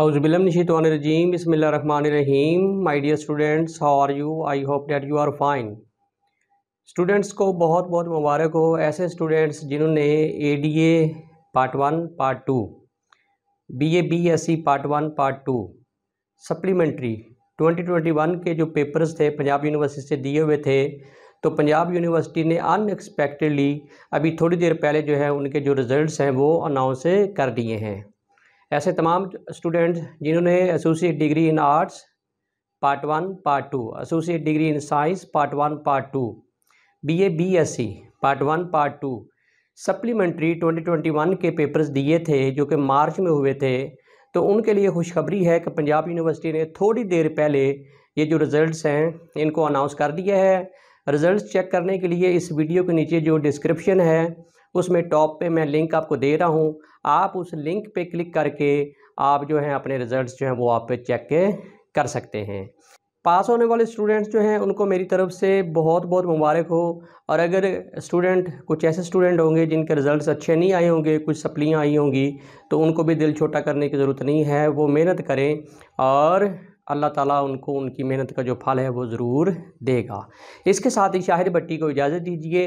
बसमिल्ल रन रहीम my dear students how are you I hope that you are fine students को बहुत बहुत मुबारक हो ऐसे स्टूडेंट्स जिन्होंने A D A part one part two B A B S C part one part two supplementary twenty twenty one के जो papers थे पंजाब यूनिवर्सिटी से दिए हुए थे तो पंजाब यूनिवर्सिटी ने अनएक्सपेक्टेडली अभी थोड़ी देर पहले जो है उनके जो रिज़ल्ट हैं वो अनाउंस कर दिए हैं ऐसे तमाम स्टूडेंट्स जिन्होंने associate degree in arts part one part two associate degree in science part one part two B A B S C part one part two supplementary 2021 के पेपर्स दिए थे जो कि मार्च में हुए थे तो उनके लिए खुशखबरी है कि पंजाब यूनिवर्सिटी ने थोड़ी देर पहले ये जो रिज़ल्ट्स हैं इनको अनाउंस कर दिया है रिज़ल्ट चेक करने के लिए इस वीडियो के नीचे जो डिस्क्रिप्शन है उसमें टॉप पे मैं लिंक आपको दे रहा हूँ आप उस लिंक पे क्लिक करके आप जो हैं अपने रिज़ल्ट जो हैं वो आप पे चेक कर सकते हैं पास होने वाले स्टूडेंट्स जो हैं उनको मेरी तरफ से बहुत बहुत मुबारक हो और अगर स्टूडेंट कुछ ऐसे स्टूडेंट होंगे जिनके रिज़ल्ट अच्छे नहीं आए होंगे कुछ सप्लियाँ आई होंगी तो उनको भी दिल छोटा करने की ज़रूरत नहीं है वो मेहनत करें और अल्लाह ताला उनको उनकी मेहनत का जो फल है वो ज़रूर देगा इसके साथ ही शाहिर भट्टी को इजाज़त दीजिए